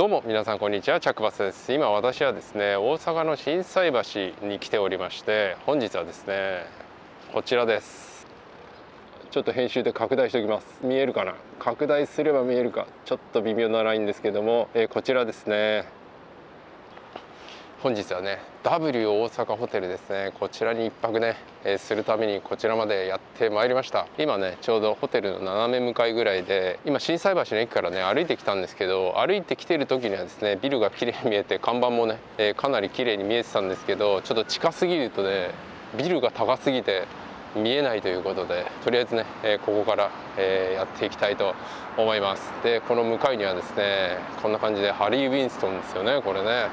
どうも皆さんこんにちはクバスです今私はですね大阪の心斎橋に来ておりまして本日はですねこちらですちょっと編集で拡大しておきます見えるかな拡大すれば見えるかちょっと微妙なラインですけども、えー、こちらですね本日はね W 大阪ホテルですねこちらに1泊ね、えー、するためにこちらまでやってまいりました今ねちょうどホテルの斜め向かいぐらいで今心斎橋の駅からね歩いてきたんですけど歩いてきてる時にはですねビルが綺麗に見えて看板もね、えー、かなり綺麗に見えてたんですけどちょっと近すぎるとねビルが高すぎて見えないということでとりあえずね、えここから、えやっていきたいと思いますでこの向かいにはですねこんな感じでハリー・ウィンストンですよねこれね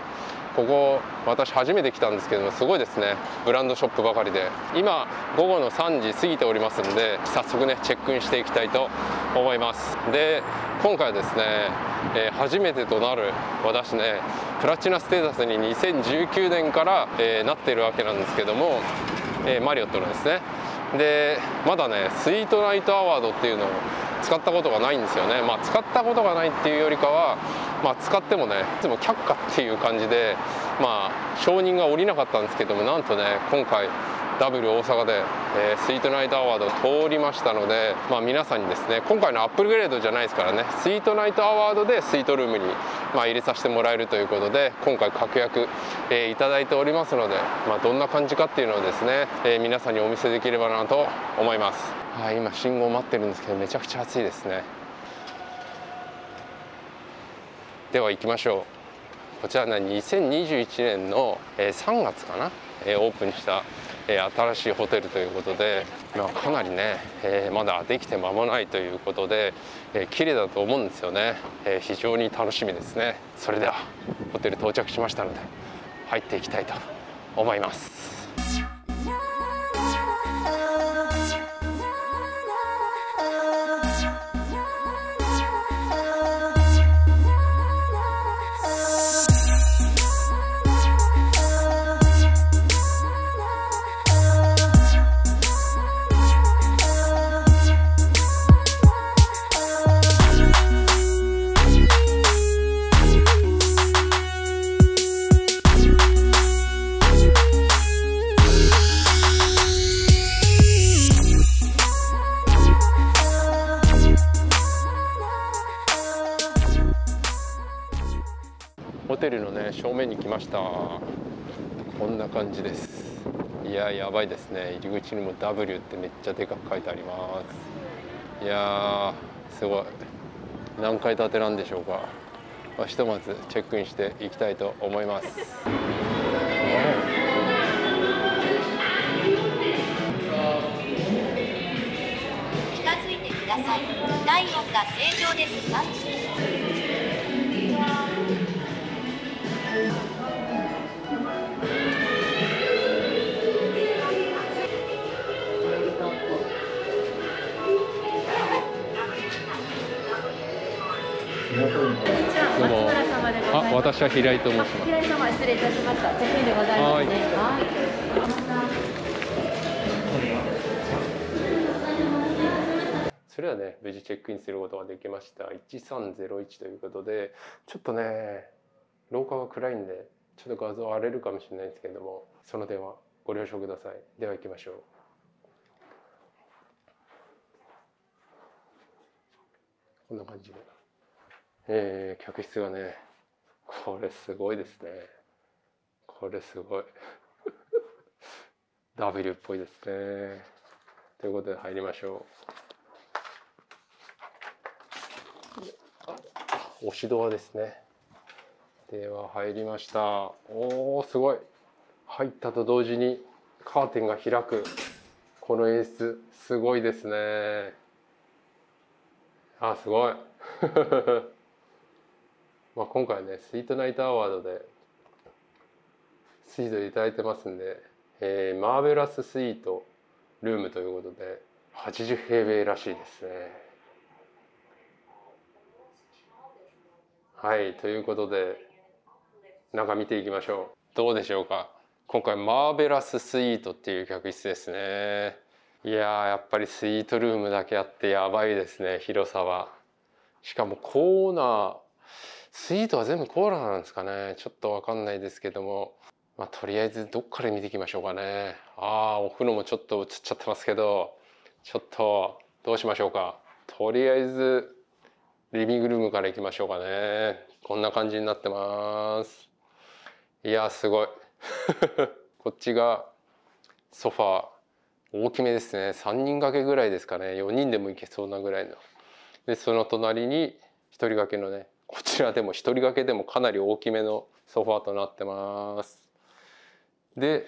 ここ私初めて来たんですけどもすごいですねブランドショップばかりで今午後の3時過ぎておりますんで早速ねチェックインしていきたいと思いますで今回はですね、えー、初めてとなる私ねプラチナステータスに2019年から、えー、なっているわけなんですけども、えー、マリオットのですねでまだねスイートナイトアワードっていうのを使ったことがないんですよね、まあ、使ったことがないっていうよりかは、まあ、使ってもねいつも却下っていう感じで、まあ、承認が下りなかったんですけどもなんとね今回ダブル大阪で、えー、スイートナイトアワード通りましたので、まあ、皆さんにですね今回のアップルグレードじゃないですからねスイートナイトアワードでスイートルームにまあ、入れさせてもらえるということで今回確約、えー、いただいておりますので、まあ、どんな感じかっていうのをですね、えー、皆さんにお見せできればなと思います、はい、今信号待ってるんですけどめちゃくちゃ暑いですねでは行きましょうこちら、ね、2021年の3月かなオープンしたえ新しいホテルということで、まあ、かなりね、えまだできて間もないということで、えー、綺麗だと思うんですよね、え非常に楽しみですねそれではホテル到着しましたので入っていきたいと思います目に来ましたこんな感じですいややばいですね入り口にも W ってめっちゃでかく書いてありますいやすごい何階建てなんでしょうか、まあ、ひとまずチェックインしていきたいと思います近づいてください体温が正常です私は平井と申します。平井様、失礼いたしました。チェフでございますね。はい。それはね、無事チェックインすることができました。1301ということで、ちょっとね、廊下は暗いんで、ちょっと画像荒れるかもしれないんですけれども、その点はご了承ください。では行きましょう。こんな感じで。えー、客室がねこれすごいですねこれすごい W っぽいですねということで入りましょう押しドアですねでは入りましたおおすごい入ったと同時にカーテンが開くこの演出すごいですねあすごいまあ、今回ねスイートナイトアワードでスイート頂いてますんで、えー、マーベラススイートルームということで80平米らしいですねはいということで中見ていきましょうどうでしょうか今回マーベラススイートっていう客室ですねいややっぱりスイートルームだけあってやばいですね広さはしかもコーナースイートは全部コーラなんですかねちょっとわかんないですけどもまあ、とりあえずどっから見ていきましょうかねああお風呂もちょっと映っちゃってますけどちょっとどうしましょうかとりあえずリビングルームからいきましょうかねこんな感じになってますいやすごい こっちがソファー大きめですね3人掛けぐらいですかね4人でもいけそうなぐらいのでその隣に1人掛けのねこちらでも1人掛けでもかなり大きめのソファーとなってます。で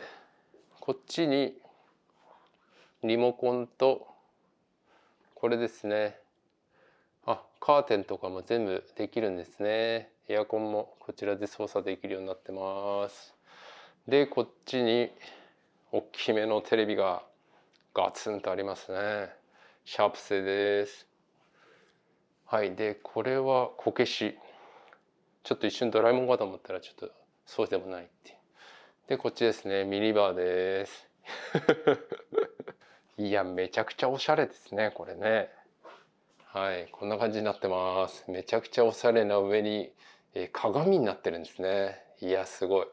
こっちにリモコンとこれですねあカーテンとかも全部できるんですねエアコンもこちらで操作できるようになってますでこっちに大きめのテレビがガツンとありますねシャープ製ですはいでこれはこけしちょっと一瞬ドラえもんかと思ったらちょっとそうでもないってでこっちですねミリバーです いやめちゃくちゃおしゃれですねこれねはいこんな感じになってますめちゃくちゃおしゃれな上に、えー、鏡になってるんですねいやすごい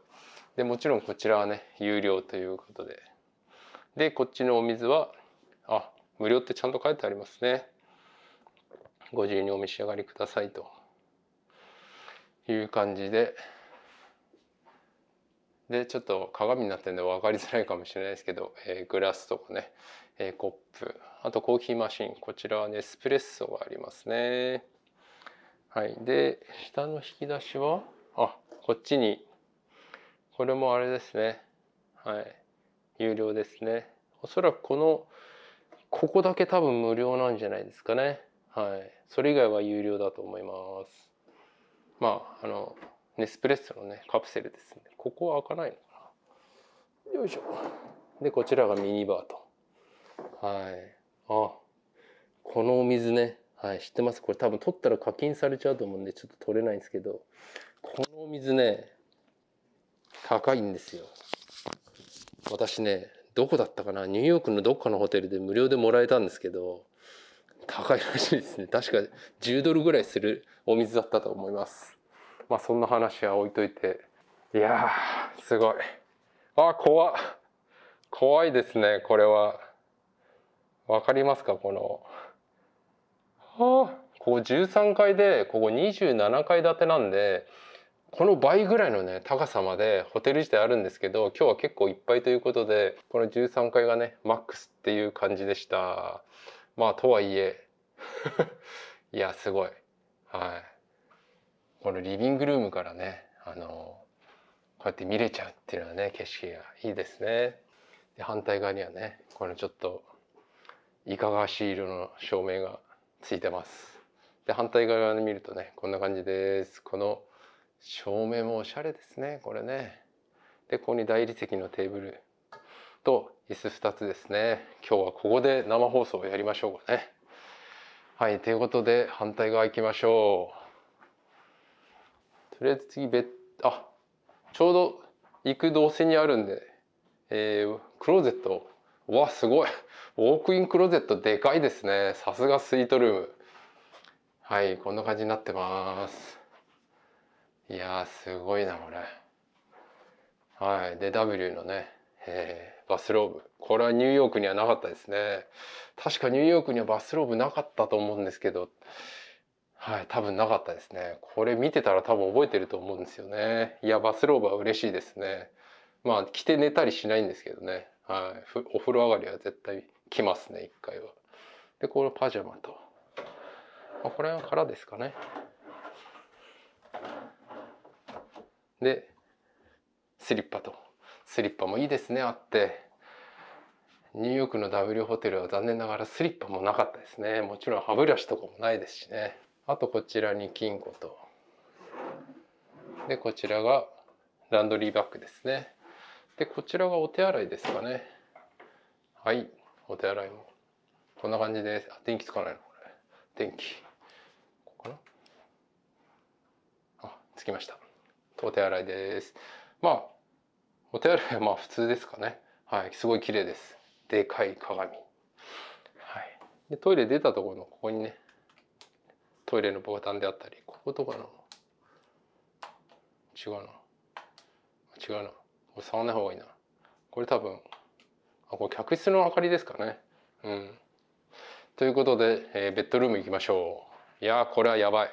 でもちろんこちらはね有料ということででこっちのお水はあ無料ってちゃんと書いてありますねご自由にお召し上がりくださいという感じででちょっと鏡になってるんで分かりづらいかもしれないですけど、えー、グラスとかね、えー、コップあとコーヒーマシンこちらはネ、ね、スプレッソがありますねはいで下の引き出しはあこっちにこれもあれですねはい有料ですねおそらくこのここだけ多分無料なんじゃないですかねはい、それ以外は有料だと思います。まあ、あの、ネスプレッソのね、カプセルですね。ここは開かないのかな。よいしょ。で、こちらがミニバーと。はい。あ、このお水ね。はい、知ってます。これ多分取ったら課金されちゃうと思うんで、ちょっと取れないんですけど、このお水ね、高いんですよ。私ね、どこだったかなニューヨークのどっかのホテルで無料でもらえたんですけど、高いらしいですね確か10ドルぐらいするお水だったと思いますまあそんな話は置いといていやすごいあ怖怖いですねこれは分かりますかこのあここ13階でここ27階建てなんでこの倍ぐらいのね高さまでホテル自体あるんですけど今日は結構いっぱいということでこの13階がねマックスっていう感じでした。まあとはいえ いやすごいはいこのリビングルームからねあのこうやって見れちゃうっていうのはね景色がいいですねで反対側にはねこのちょっといかがわしい色の照明がついてますで反対側に見るとねこんな感じですこの照明もおしゃれですねこれねでここに大理石のテーブルと椅子2つですね今日はここで生放送をやりましょうかねはいということで反対側行きましょうとりあえず次ベッあちょうど行く動線にあるんで、えー、クローゼットわすごいウォークインクローゼットでかいですねさすがスイートルームはいこんな感じになってますいやすごいなこれはいで W のねえーバスローブこれはニューヨークにはなかったですね確かニューヨークにはバスローブなかったと思うんですけどはい多分なかったですねこれ見てたら多分覚えてると思うんですよねいやバスローブは嬉しいですねまあ着て寝たりしないんですけどねはいお風呂上がりは絶対着ますね一回はでこのパジャマと、あ、これはからですかねでスリッパとスリッパもいいですねあってニューヨークの W ホテルは残念ながらスリッパもなかったですねもちろん歯ブラシとかもないですしねあとこちらに金庫とでこちらがランドリーバッグですねでこちらがお手洗いですかねはいお手洗いもこんな感じですあ電気つかないのこれ電気ここかなあつきましたお手洗いですまあお手洗いはまあ普通ですかね。はい、すごい綺麗です。でかい鏡。はい。で、トイレ出たところのここにね、トイレのボタンであったり、こことかな。違うな。違うな。これ触んない方がいいな。これ多分、あ、これ客室の明かりですかね。うん。ということで、えー、ベッドルーム行きましょう。いやー、これはやばい。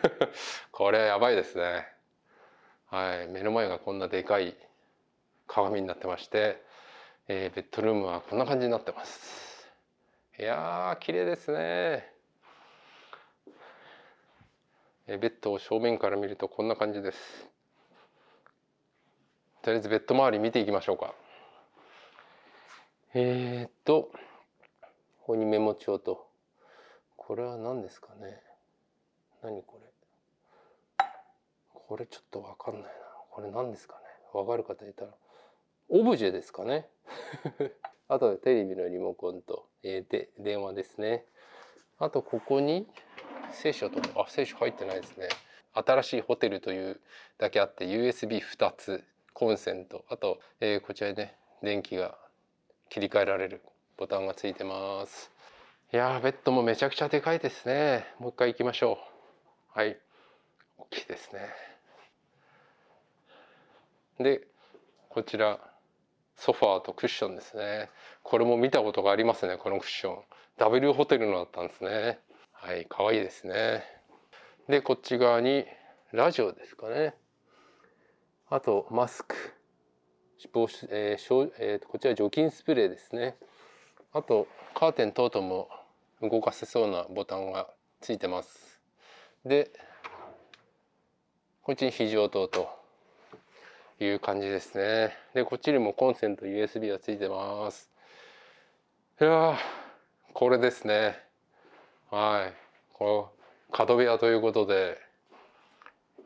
これはやばいですね。はい。目の前がこんなでかい鏡になってまして、えー、ベッドルームはこんな感じになってますいやー綺麗ですね、えー、ベッドを正面から見るとこんな感じですとりあえずベッド周り見ていきましょうかえー、っとここにメモ帳とこれは何ですかね何これこれちょっと分かんないなこれ何ですかね分かる方いたらオブジェですかねあと テレビのリモコンと、えー、で電話ですねあとここに聖書とあ聖書入ってないですね新しいホテルというだけあって USB2 つコンセントあと、えー、こちらで、ね、電気が切り替えられるボタンがついてますいやーベッドもめちゃくちゃでかいですねもう一回行きましょうはい大きいですねでこちらソファーとクッションですねこれも見たことがありますねこのクッション W ホテルのだったんですねはい可愛いですねでこっち側にラジオですかねあとマスク帽子、えーえー、こちら除菌スプレーですねあとカーテン等々も動かせそうなボタンがついてますでこっちに非常灯という感じですねでこっちにもコンセント USB がついてますいやこれですねはいこの角部屋ということで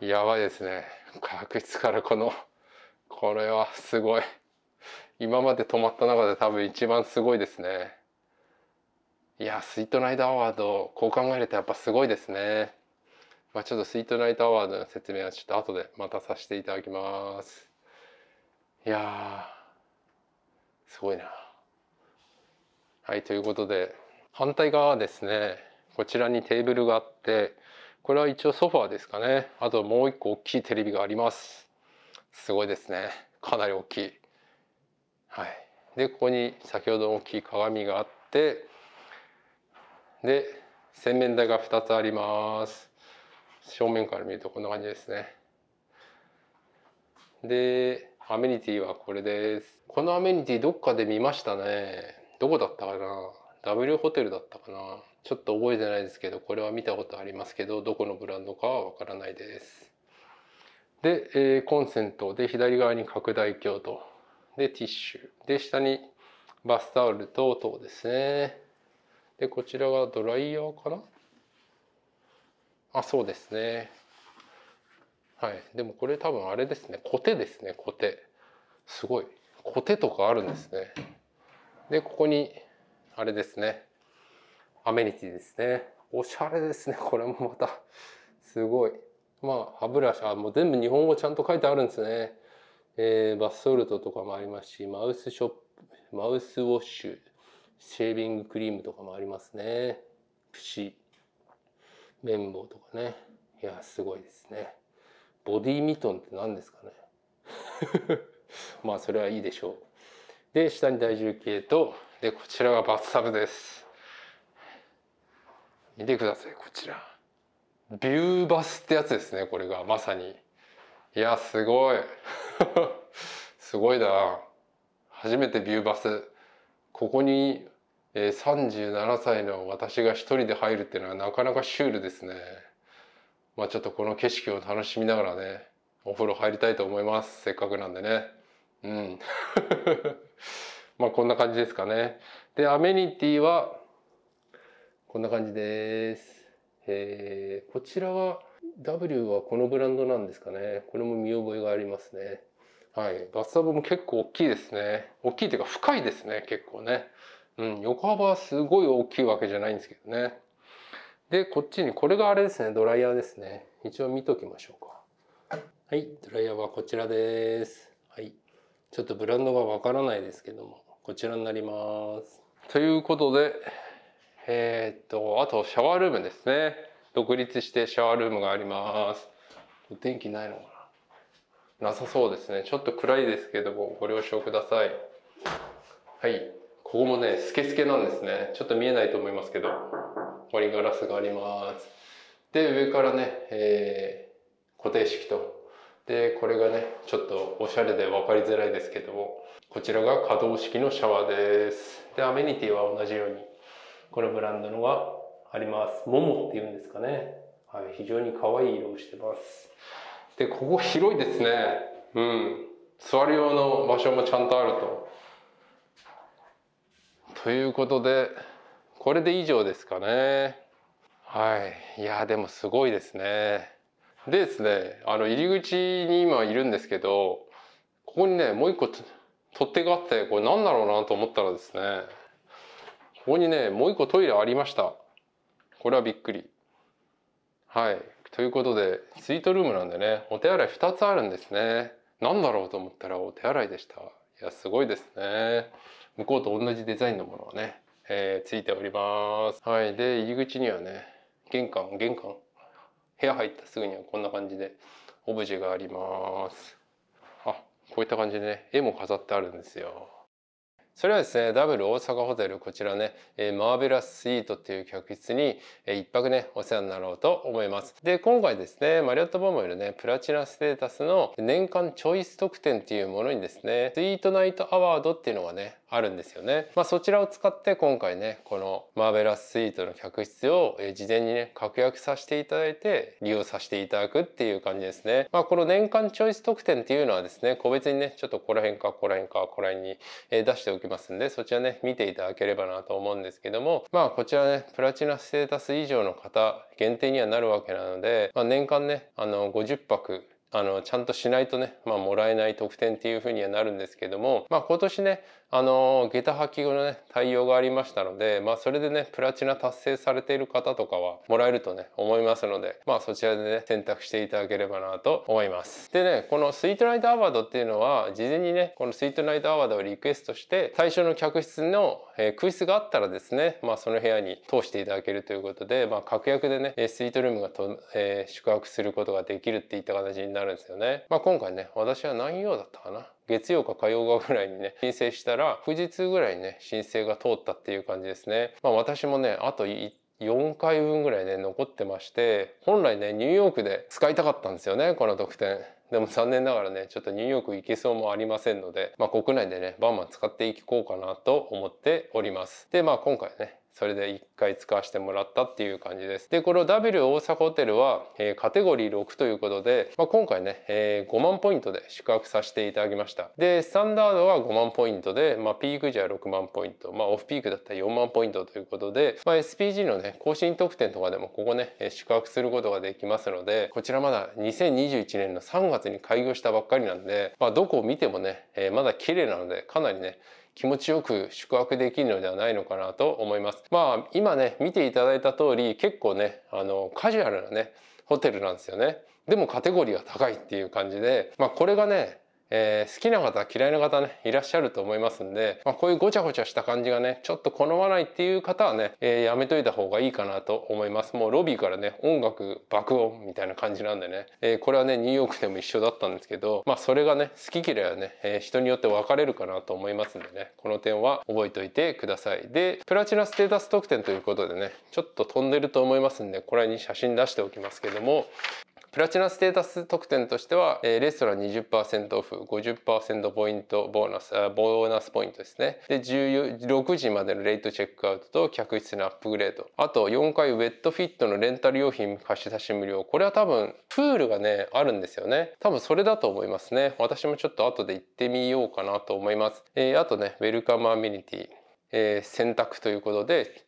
やばいですね確実からこのこれはすごい今まで止まった中で多分一番すごいですねいやスイートナイトアワードこう考えるとやっぱすごいですねまあ、ちょっとスイートナイトアワードの説明はちょっと後でまたさせていただきますいやすごいなはいということで反対側はですねこちらにテーブルがあってこれは一応ソファーですかねあともう一個大きいテレビがありますすごいですねかなり大きいはいでここに先ほどの大きい鏡があってで洗面台が2つあります正面から見るとこんな感じですね。で、アメニティはこれです。このアメニティどっかで見ましたね。どこだったかな ?W ホテルだったかなちょっと覚えてないですけど、これは見たことありますけど、どこのブランドかはわからないです。で、えー、コンセントで左側に拡大鏡と、で、ティッシュ。で、下にバスタオルと々ですね。で、こちらがドライヤーかなあそうですねはいでもこれ多分あれですねコテですねコテすごいコテとかあるんですねでここにあれですねアメニティですねおしゃれですねこれもまたすごいまあ歯ブラシあもう全部日本語ちゃんと書いてあるんですねえー、バスソルトとかもありますしマウスショップマウスウォッシュシェービングクリームとかもありますね。プシ綿棒とかねいやすごいですねボディミトンって何ですかね まあそれはいいでしょうで下に体重計とでこちらがバスタブです見てくださいこちらビューバスってやつですねこれがまさにいやすごい すごいな初めてビューバスここにえー、37歳の私が一人で入るっていうのはなかなかシュールですね。まあちょっとこの景色を楽しみながらね、お風呂入りたいと思います。せっかくなんでね。うん。まあこんな感じですかね。で、アメニティは、こんな感じです。えー、こちらは、W はこのブランドなんですかね。これも見覚えがありますね。はい。バスタブも結構大きいですね。大きいというか深いですね、結構ね。うん、横幅はすごい大きいわけじゃないんですけどね。で、こっちに、これがあれですね、ドライヤーですね。一応見ときましょうか。はい、ドライヤーはこちらです。はい。ちょっとブランドがわからないですけども、こちらになります。ということで、えー、っと、あとシャワールームですね。独立してシャワールームがあります。電気ないのかななさそうですね。ちょっと暗いですけども、ご了承ください。はい。ここもね、スケスケなんですね。ちょっと見えないと思いますけど、割りガラスがあります。で、上からね、えー、固定式と。で、これがね、ちょっとおしゃれで分かりづらいですけども、こちらが可動式のシャワーです。で、アメニティは同じように、このブランドのがあります。モモっていうんですかね。はい、非常に可愛い色をしてます。で、ここ広いですね。うん。座る用の場所もちゃんとあると。ということでこれで以上ですかねはいいやでもすごいですねでですねあの入り口に今いるんですけどここにねもう一個取っ手があってこれ何だろうなと思ったらですねここにねもう一個トイレありましたこれはびっくりはいということでスイートルームなんでねお手洗い2つあるんですね何だろうと思ったらお手洗いでしたいやすごいですね向こうと同じデザインのものがね、えー、ついておりますはいで入り口にはね玄関玄関部屋入ったすぐにはこんな感じでオブジェがありますあこういった感じでね絵も飾ってあるんですよそれはですねダブル大阪ホテルこちらね、えマーベラススイートっていう客室に、え泊ねお世話になろうと思いますで今回ですねマリオットボムよりねプラチナステータスの年間チョイス特典っていうものにですねスイートナイトアワードっていうのがねあるんですよね。まあ、そちらを使って今回ねこのマーベラススイートの客室を事前にね確約させていただいて利用させていただくっていう感じですね。まあ、この年間チョイス特典っていうのはですね個別にねちょっとここら辺かここら辺かここら辺に出しておきますんでそちらね見ていただければなと思うんですけどもまあこちらねプラチナステータス以上の方限定にはなるわけなので、まあ、年間ねあの50泊あのちゃんとしないとね、まあ、もらえない特典っていうふうにはなるんですけども、まあ、今年ねあの下駄履きのね対応がありましたので、まあ、それでねプラチナ達成されている方とかはもらえるとね思いますので、まあ、そちらでね選択していただければなと思います。でねこのスイートナイトアワードっていうのは事前にねこのスイートナイトアワードをリクエストして対象の客室の、え空室があったらですね、まあ、その部屋に通していただけるということで、まあ、確約でねスイートルームがと、えー、宿泊することができるっていった形になるんですよね。まあ、今回ね私は何曜だったかな月曜か火曜がぐらいにね、申請したら、富士通ぐらいにね、申請が通ったっていう感じですね。まあ私もね、あと4回分ぐらいね、残ってまして、本来ね、ニューヨークで使いたかったんですよね、この特典。でも残念ながらね、ちょっとニューヨーク行けそうもありませんので、まあ国内でね、バンバン使っていこうかなと思っております。で、まあ今回ね、それで1回使わせてもらったっていう感じです。で、この W 大阪ホテルは、えカテゴリー6ということで、まあ、今回ね、え5万ポイントで宿泊させていただきました。で、スタンダードは5万ポイントで、まあ、ピーク時は6万ポイント、まあ、オフピークだったら4万ポイントということで、まあ、SPG のね、更新特典とかでもここね、宿泊することができますので、こちらまだ2021年の3月に開業したばっかりなんで、まあ、どこを見てもね、えまだ綺麗なので、かなりね、気持ちよく宿泊できるのではないのかなと思います。まあ今ね見ていただいた通り結構ねあのカジュアルなねホテルなんですよね。でもカテゴリーが高いっていう感じで、まあ、これがねえー、好きな方嫌いな方ねいらっしゃると思いますんで、まあ、こういうごちゃごちゃした感じがねちょっと好まないっていう方はね、えー、やめといた方がいいかなと思いますもうロビーからね音楽爆音みたいな感じなんでね、えー、これはねニューヨークでも一緒だったんですけどまあそれがね好き嫌いはね、え人によって分かれるかなと思いますんでねこの点は覚えておいてくださいでプラチナステータス特典ということでねちょっと飛んでると思いますんでこれに写真出しておきますけどもプラチナステータス特典としては、えー、レストラン20%オフ50%ポイントボーナスボーナスポイントですねで6時までのレイトチェックアウトと客室のアップグレードあと4回ウェットフィットのレンタル用品貸し出し無料これは多分プールがねあるんですよね多分それだと思いますね私もちょっと後で行ってみようかなと思います、えー、あとねウェルカムアメニティ、えー、選択ということで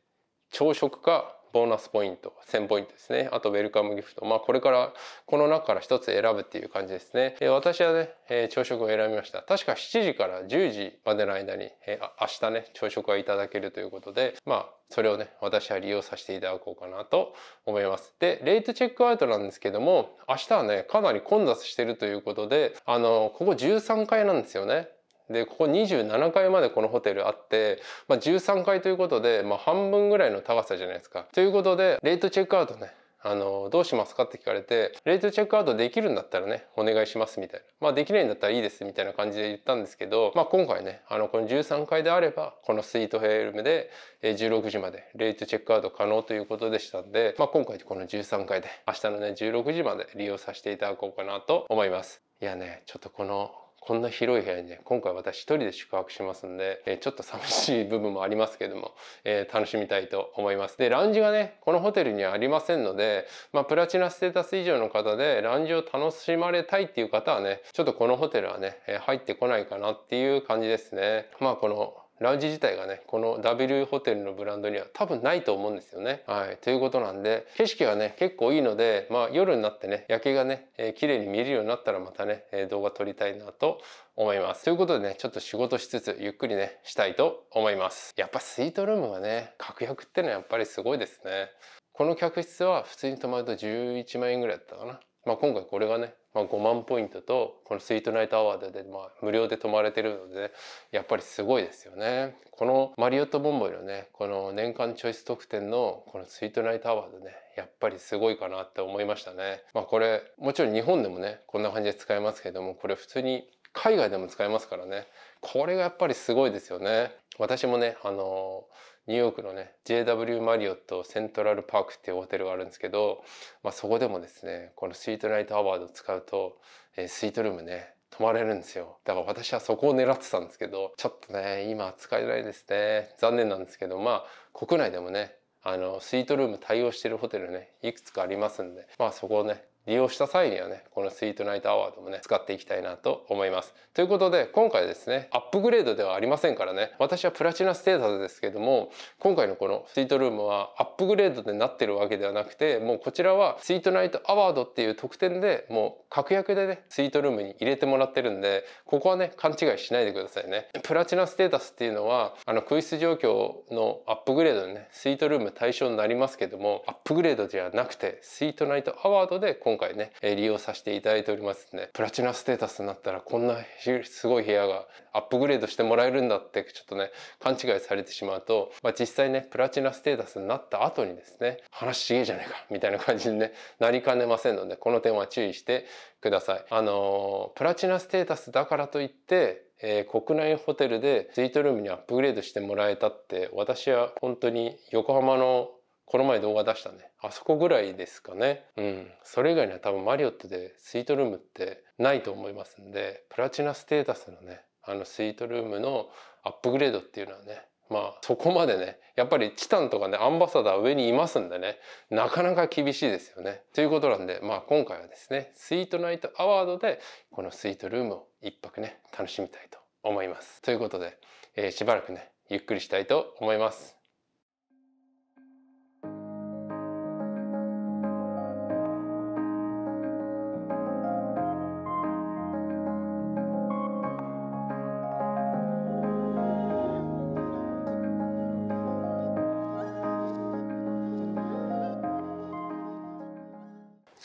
朝食かボーナスポイント1000ポイントですねあとウェルカムギフトまあこれからこの中から1つ選ぶっていう感じですね、えー、私はね、えー、朝食を選びました確か7時から10時までの間に、えー、明日ね朝食はいただけるということでまあそれをね私は利用させていただこうかなと思いますでレイトチェックアウトなんですけども明日はねかなり混雑してるということであのここ13階なんですよねでここ27階までこのホテルあって、まあ、13階ということで、まあ、半分ぐらいの高さじゃないですか。ということでレートチェックアウトねあのどうしますかって聞かれてレートチェックアウトできるんだったらねお願いしますみたいなまあできないんだったらいいですみたいな感じで言ったんですけど、まあ、今回ねあのこの13階であればこのスイートヘルムで16時までレートチェックアウト可能ということでしたんで、まあ、今回この13階で明日のね16時まで利用させていただこうかなと思います。いやねちょっとこのこんな広い部屋にね、今回私一人で宿泊しますんで、えー、ちょっと寂しい部分もありますけども、えー、楽しみたいと思います。で、ラウンジがね、このホテルにはありませんので、まあ、プラチナステータス以上の方で、ラウンジを楽しまれたいっていう方はね、ちょっとこのホテルはね、入ってこないかなっていう感じですね。まあ、このラウンジ自体がねこの W ホテルのブランドには多分ないと思うんですよね。はい、ということなんで景色はね結構いいので、まあ、夜になってね夜景がね、えー、綺麗に見えるようになったらまたね、えー、動画撮りたいなと思います。ということでねちょっと仕事しつつゆっくりねしたいと思います。やっぱスイートルームがね確約ってのはやっぱりすごいですね。この客室は普通に泊まると11万円ぐらいだったかな。まあ、今回これがねまあ、5万ポイントとこのスイートナイトアワードでまあ無料で泊まれてるので、ね、やっぱりすごいですよね。このマリオットボンボイのねこの年間チョイス特典のこのスイートナイトアワードねやっぱりすごいかなって思いましたね。まあ、これもちろん日本でもねこんな感じで使えますけどもこれ普通に海外でも使えますからねこれがやっぱりすごいですよね。私もねあのーニューヨークのね JW マリオットセントラルパークっていうホテルがあるんですけど、まあ、そこでもですねこのスイートナイトアワードを使うと、えー、スイートルームね泊まれるんですよだから私はそこを狙ってたんですけどちょっとね今使えないですね残念なんですけどまあ国内でもねあのスイートルーム対応してるホテルねいくつかありますんでまあそこをね利用した際にはねこのスイートナイトアワードもね使っていきたいなと思いますということで今回ですねアップグレードではありませんからね私はプラチナステータスですけども今回のこのスイートルームはアップグレードでなってるわけではなくてもうこちらはスイートナイトアワードっていう特典でもう確約でねスイートルームに入れてもらってるんでここはね勘違いしないでくださいねプラチナステータスっていうのはあの空室状況のアップグレードでねスイートルーム対象になりますけどもアップグレードではなくてスイートナイトアワードで今今回ね、え利用させていただいておりますね。プラチナステータスになったらこんなすごい部屋がアップグレードしてもらえるんだってちょっとね、勘違いされてしまうと、まあ、実際ね、プラチナステータスになった後にですね、話しげえじゃないかみたいな感じに、ね、なりかねませんので、この点は注意してください。あのー、プラチナステータスだからといって、えー、国内ホテルでスイートルームにアップグレードしてもらえたって私は本当に横浜のこの前動画出したね。あそこぐらいですかね。うん。それ以外には多分マリオットでスイートルームってないと思いますんで、プラチナステータスのね、あのスイートルームのアップグレードっていうのはね、まあそこまでね、やっぱりチタンとかね、アンバサダー上にいますんでね、なかなか厳しいですよね。ということなんで、まあ今回はですね、スイートナイトアワードで、このスイートルームを一泊ね、楽しみたいと思います。ということで、えー、しばらくね、ゆっくりしたいと思います。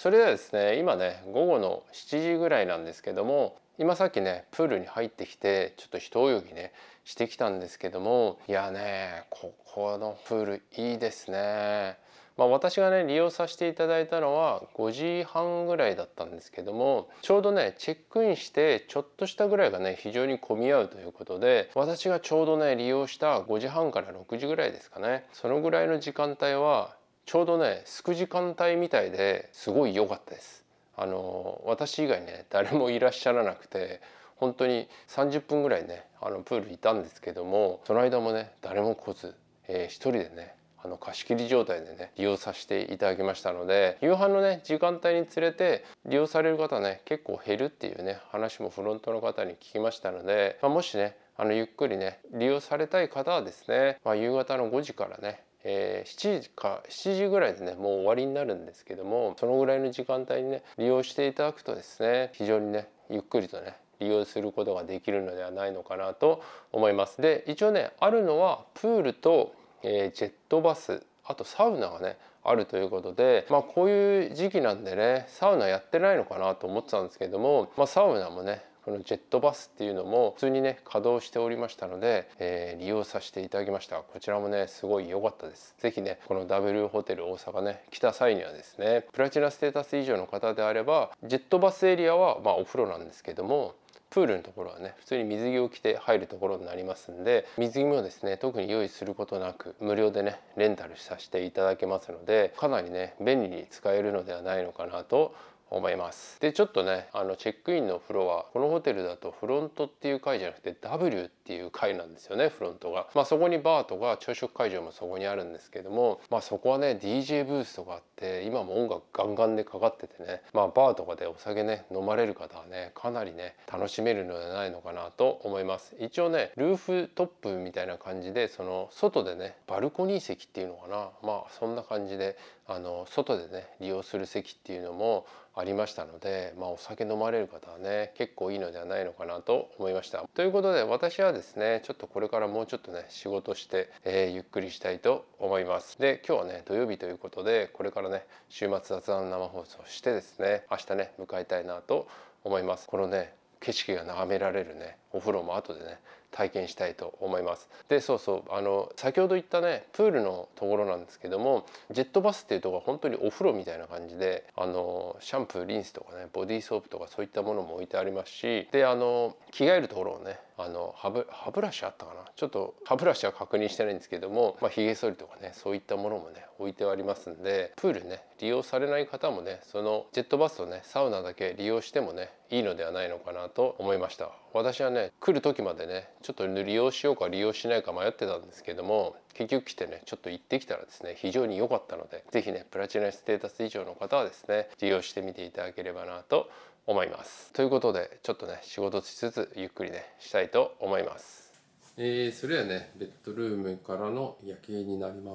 それではですね今ね午後の7時ぐらいなんですけども今さっきねプールに入ってきてちょっと人泳ぎねしてきたんですけどもいやねここのプールいいですね。まあ、私がね利用させていただいたのは5時半ぐらいだったんですけどもちょうどねチェックインしてちょっとしたぐらいがね非常に混み合うということで私がちょうどね利用した5時半から6時ぐらいですかねそのぐらいの時間帯はちょうどねすく時間帯みたいですごい良かったですあの私以外ね誰もいらっしゃらなくて本当に30分ぐらいねあのプールいたんですけどもその間もね誰も来ず、えー、一人でねあの貸し切り状態でね利用させていただきましたので夕飯のね時間帯につれて利用される方ね結構減るっていうね話もフロントの方に聞きましたので、まあ、もしねあのゆっくりね利用されたい方はですね、まあ、夕方の5時からねえー、7時か7時ぐらいでねもう終わりになるんですけどもそのぐらいの時間帯にね利用していただくとですね非常にねゆっくりとね利用することができるのではないのかなと思います。で一応ねあるのはプールと、えー、ジェットバスあとサウナがねあるということで、まあ、こういう時期なんでねサウナやってないのかなと思ってたんですけども、まあ、サウナもねこのジェットバスっていうのも普通にね稼働しておりましたので、えー、利用させていただきましたこちらもねすごい良かったです是非ねこの W ホテル大阪ね来た際にはですねプラチナステータス以上の方であればジェットバスエリアはまあお風呂なんですけどもプールのところはね普通に水着を着て入るところになりますんで水着もですね特に用意することなく無料でねレンタルさせていただけますのでかなりね便利に使えるのではないのかなと思いますでちょっとねあのチェックインのフロアこのホテルだとフロントっていう階じゃなくて W っていう階なんですよねフロントが、まあ、そこにバーとか朝食会場もそこにあるんですけども、まあ、そこはね DJ ブースとかあって今も音楽ガンガンでかかっててね、まあ、バーとかでお酒ね飲まれる方はねかなりね楽しめるのではないのかなと思います一応ねルーフトップみたいな感じでその外でねバルコニー席っていうのかなまあそんな感じであの外でね利用する席っていうのもありましたので、まあ、お酒飲まれる方はね結構いいのではないのかなと思いました。ということで私はですねちょっとこれからもうちょっとね仕事して、えー、ゆっくりしたいと思います。で今日はね土曜日ということでこれからね週末雑談生放送してですね明日ね迎えたいなと思います。このね景色が眺められるねお風呂も後でね体験したいと思いますでそうそうあの先ほど言ったねプールのところなんですけどもジェットバスっていうとこは本当にお風呂みたいな感じであのシャンプーリンスとかねボディーソープとかそういったものも置いてありますしであの着替えるところをねあの歯ブ歯ブラシあったかなちょっと歯ブラシは確認してないんですけどもまあ、髭剃りとかねそういったものもね置いてありますんでプールね利用されない方もねそのジェットバスとねサウナだけ利用してもねいいのではないのかなと思いました。私はね来る時までねちょっと利用しようか利用しないか迷ってたんですけども結局来てねちょっと行ってきたらですね非常に良かったので是非ねプラチナステータス以上の方はですね利用してみていただければなと思います。ということでちょっとね仕事しつつゆっくりねしたいと思います。えー、それはねベッドルームからの夜景になりま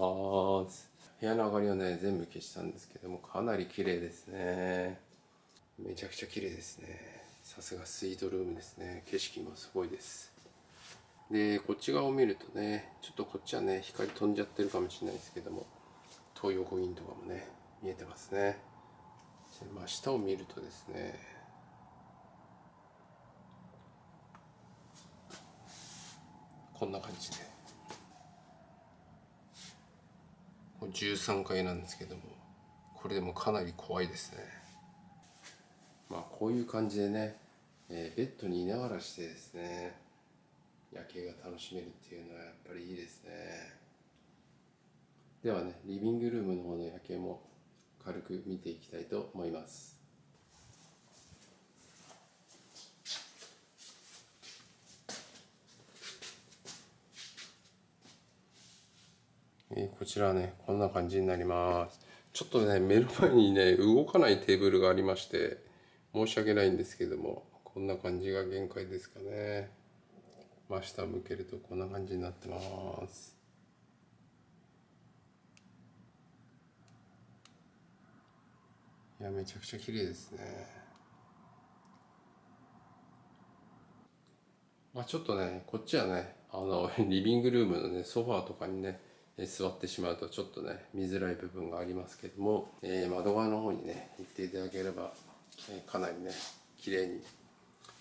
す部屋の上がりをね全部消したんですけどもかなり綺麗ですねめちゃくちゃ綺麗ですねさすがスイートルームですね景色もすごいですでこっち側を見るとねちょっとこっちはね光飛んじゃってるかもしれないですけども東横インとかもね見えてますねまあ、下を見るとですねこんな感じで13階なんですけどもこれでもかなり怖いですねまあこういう感じでねえー、ベッドにいながらしてですね夜景が楽しめるっていうのはやっぱりいいですねではねリビングルームの方の夜景も軽く見ていきたいと思いますえこちらねこんな感じになりますちょっとね目の前にね動かないテーブルがありまして申し訳ないんですけどもこんな感じが限界ですかね真下向けるとこんな感じになってますいやめちゃくちゃ綺麗ですねまあちょっとねこっちはねあの リビングルームのねソファーとかにね座ってしまうとちょっとね見づらい部分がありますけども、えー、窓側の方にね行っていただければ、えー、かなりね綺麗に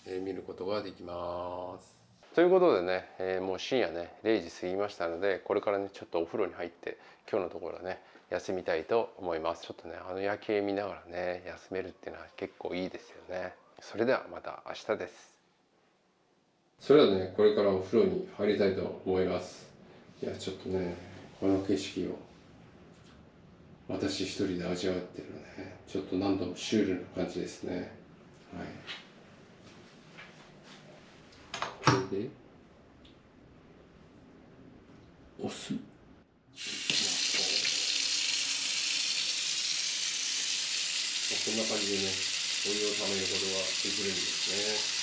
え見ることができます。ということでね、えー、もう深夜ね0時過ぎましたのでこれからねちょっとお風呂に入って今日のところはね休みたいと思いますちょっとねあの夜景見ながらね休めるっていうのは結構いいですよねそれではまた明日ですそれではねこれからお風呂に入りたいと思いますいやちょっとねこの景色を私一人で味わってるねちょっと何度もシュールな感じですねはい形で押す。こんな感じでね、お湯をためることができるんですね。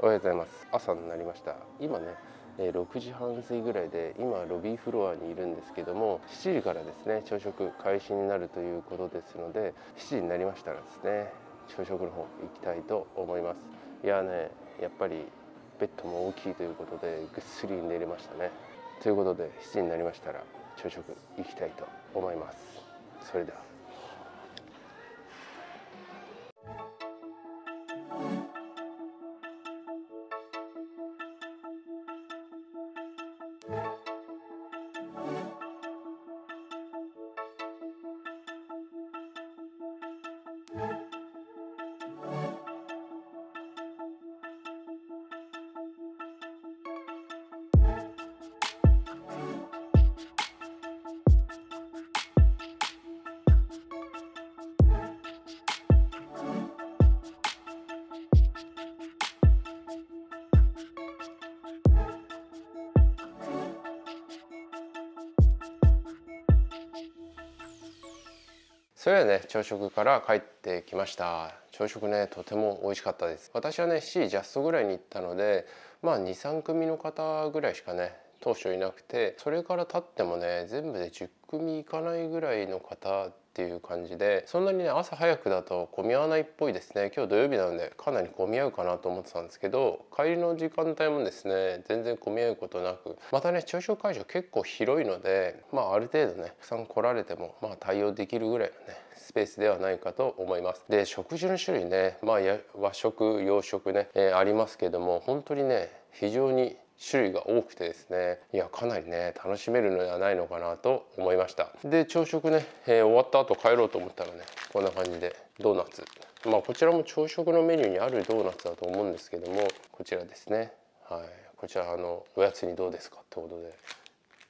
おはようございます朝になりました今ね6時半過ぎぐらいで今ロビーフロアにいるんですけども7時からですね朝食開始になるということですので7時になりましたらですね朝食の方行きたいと思いますいやねやっぱりベッドも大きいということでぐっすり寝れましたねということで7時になりましたら朝食行きたいと思いますそれでは朝食から帰ってきました朝食ねとても美味しかったです私はね C ジャストぐらいに行ったのでまあ23組の方ぐらいしかね当初いなくてそれから経ってもね全部で10組いかないぐらいの方っていう感じでそんなにね朝早くだと混み合わないっぽいですね今日土曜日なのでかなり混み合うかなと思ってたんですけど帰りの時間帯もですね全然混み合うことなくまたね朝食会場結構広いのでまあある程度ねたくさん来られてもまあ対応できるぐらいのねスペースではないかと思いますで食事の種類ねまあ和食洋食ね、えー、ありますけども本当にね非常に種類が多くてですねいやかなりね楽しめるのではないのかなと思いましたで朝食ね、えー、終わった後帰ろうと思ったらねこんな感じでドーナツまあこちらも朝食のメニューにあるドーナツだと思うんですけどもこちらですねはいこちらあのおやつにどうですかってことで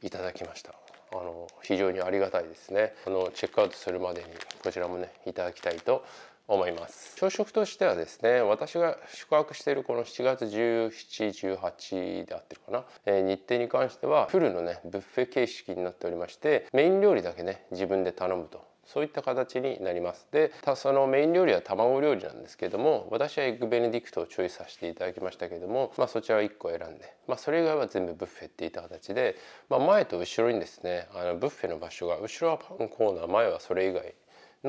いただきましたあの非常にありがたいですねあのチェックアウトするまでにこちらもねいただきたいと思います朝食としてはですね私が宿泊しているこの7月1718であってるかな、えー、日程に関してはフルのねブッフェ形式になっておりましてメイン料理だけね自分で頼むとそういった形になりますでそのメイン料理は卵料理なんですけども私はエッグベネディクトをチョイスさせていただきましたけども、まあ、そちらを1個選んで、まあ、それ以外は全部ブッフェっていった形で、まあ、前と後ろにですねあのブッフェの場所が後ろはパンコーナー前はそれ以外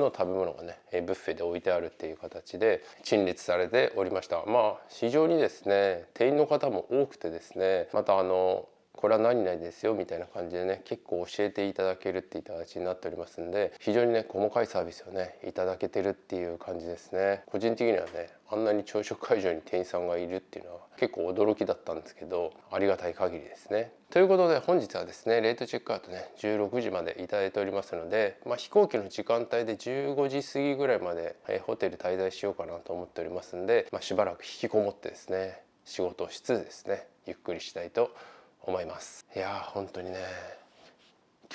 の食べ物がね、えブッフェで置いてあるっていう形で陳列されておりましたまあ非常にですね店員の方も多くてですねまたあのこれは何々ですよみたいな感じでね結構教えていただけるっていう形になっておりますんで非常にね細かいサービスをねいただけてるっていう感じですね個人的にはねあんなに朝食会場に店員さんがいるっていうのは結構驚きだったんですけどありがたい限りですねということで本日はですねレートチェックアウトね16時まで頂いておりますので、まあ、飛行機の時間帯で15時過ぎぐらいまで、えホテル滞在しようかなと思っておりますんで、まあ、しばらく引きこもってですね仕事をしつつですねゆっくりしたいと思います思いますいや本当にね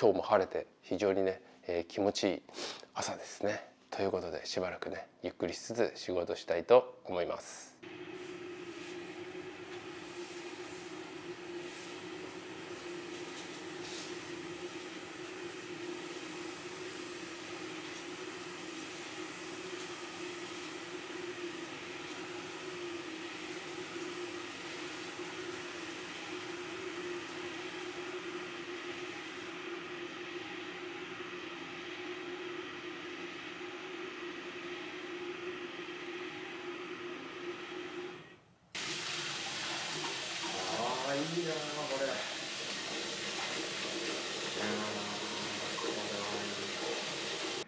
今日も晴れて非常にね、えー、気持ちいい朝ですねということでしばらくねゆっくりしつつ仕事したいと思いますだなこれ。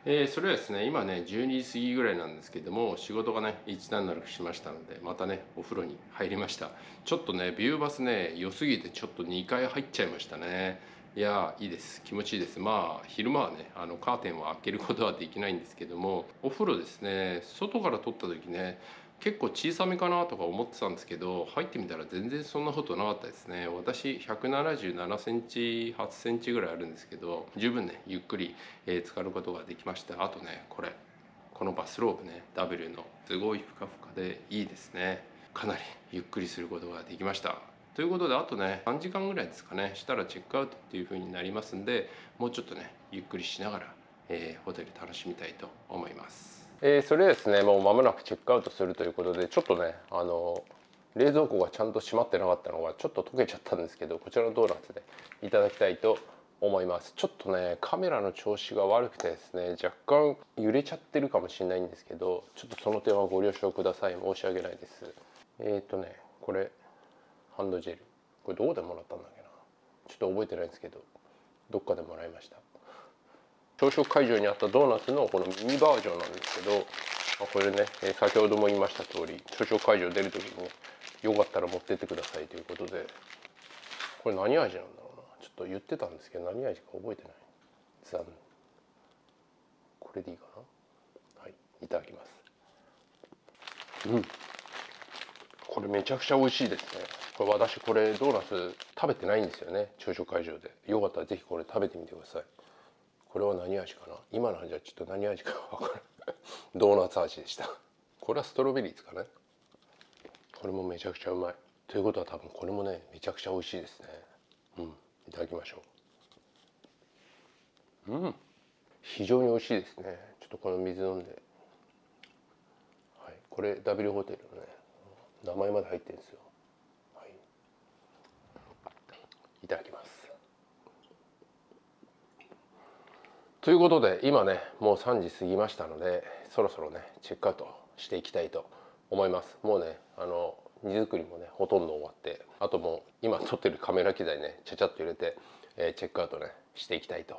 えー、それはですね今ね12時過ぎぐらいなんですけども仕事がね一段落しましたのでまたねお風呂に入りましたちょっとねビューバスね良すぎてちょっと2回入っちゃいましたねいやいいです気持ちいいですまあ昼間はねあのカーテンを開けることはできないんですけどもお風呂ですね外から撮った時ね結構小さめかなとか思ってたんですけど入ってみたら全然そんなことなかったですね私1 7 7センチ8センチぐらいあるんですけど十分ねゆっくり、えー、浸かることができましたあとねこれこのバスローブね W のすごいふかふかでいいですねかなりゆっくりすることができましたということであとね3時間ぐらいですかねしたらチェックアウトっていう風になりますんでもうちょっとねゆっくりしながら、えー、ホテル楽しみたいと思いますえー、それですねもう間もなくチェックアウトするということでちょっとねあの冷蔵庫がちゃんと閉まってなかったのがちょっと溶けちゃったんですけどこちらのドーナツでいただきたいと思いますちょっとねカメラの調子が悪くてですね若干揺れちゃってるかもしれないんですけどちょっとその点はご了承ください申し訳ないですえっ、ー、とねこれハンドジェルこれどこでもらったんだっけなちょっと覚えてないんですけどどっかでもらいました朝食会場にあったドーナツのこのミニバージョンなんですけど、まあ、これね、えー、先ほども言いました通り朝食会場出る時にねよかったら持ってってくださいということでこれ何味なんだろうなちょっと言ってたんですけど何味か覚えてない残念これでいいかなはいいただきますうんこれめちゃくちゃ美味しいですねこれ私これドーナツ食べてないんですよね朝食会場でよかったら是非これ食べてみてくださいこれは何味かな今の味はちょっと何味か分からん ドーナツ味でしたこれはストロベリーですかねこれもめちゃくちゃうまいということは多分これもねめちゃくちゃ美味しいですねうんいただきましょううん非常に美味しいですねちょっとこの水飲んではいこれ W ホテルのね名前まで入ってるんですよ、はい、いただきますということで今ねもう3時過ぎましたのでそろそろねチェックアウトしていきたいと思いますもうねあの荷造りもねほとんど終わってあともう今撮ってるカメラ機材ねちゃちゃっと入れて、えー、チェックアウトねしていきたいと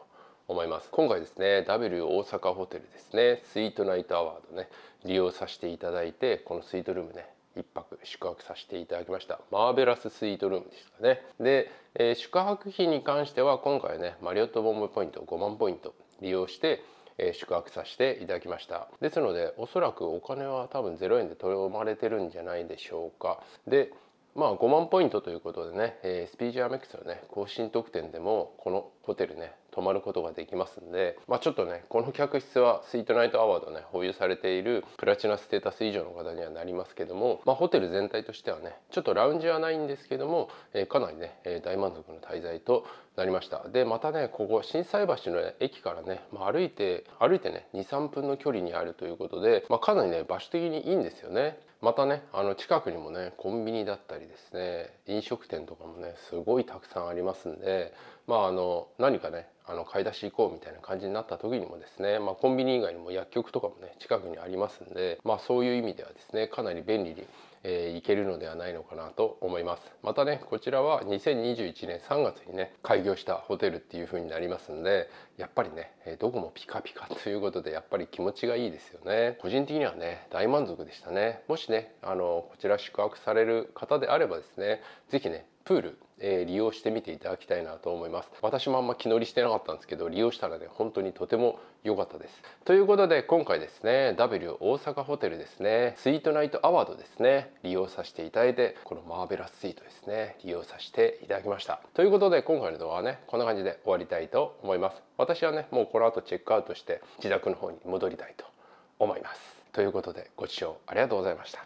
思います今回ですね W 大阪ホテルですねスイートナイトアワードね利用させていただいてこのスイートルームね1泊宿泊させていただきましたマーベラススイートルームですかねで、えー、宿泊費に関しては今回ねマリオットボンボポイント5万ポイント利用してえ宿泊させていただきましたですのでおそらくお金は多分0円で取り込まれてるんじゃないでしょうかでまあ5万ポイントということでね、えー、スピーチアメックスのね更新特典でもこのホテルね泊まることができますんで、まあ、ちょっとねこの客室はスイートナイトアワードね保有されているプラチナステータス以上の方にはなりますけども、まあ、ホテル全体としてはねちょっとラウンジはないんですけども、えー、かなりね、えー、大満足の滞在となりましたでまたねここ心斎橋の、駅からね、まあ、歩いて歩いてね23分の距離にあるということで、まあ、かなりね場所的にいいんですよねまたねあの近くにもねコンビニだったりですね飲食店とかもねすごいたくさんありますんでまあ、あの何かねあの買い出し行こうみたいな感じになった時にもですね、まあ、コンビニ以外にも薬局とかもね近くにありますんで、まあ、そういう意味ではですねかなり便利に、えー、いけるのではないのかなと思いますまたねこちらは2021年3月にね開業したホテルっていう風になりますんでやっぱりねどこもピカピカということでやっぱり気持ちがいいですよね個人的にはね大満足でしたねもしねあのこちら宿泊される方であればですね是非ねプールえー、利用してみていただきたいなと思います私もあんま気乗りしてなかったんですけど利用したらね本当にとても良かったですということで今回ですね W 大阪ホテルですねスイートナイトアワードですね利用させていただいてこのマーベラススイートですね利用させていただきましたということで今回の動画はねこんな感じで終わりたいと思います私はねもうこの後チェックアウトして自宅の方に戻りたいと思いますということでご視聴ありがとうございました